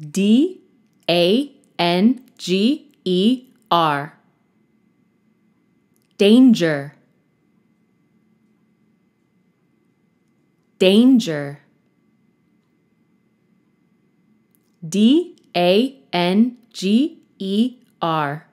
D A N G E R. Danger. Danger. D A N G E R.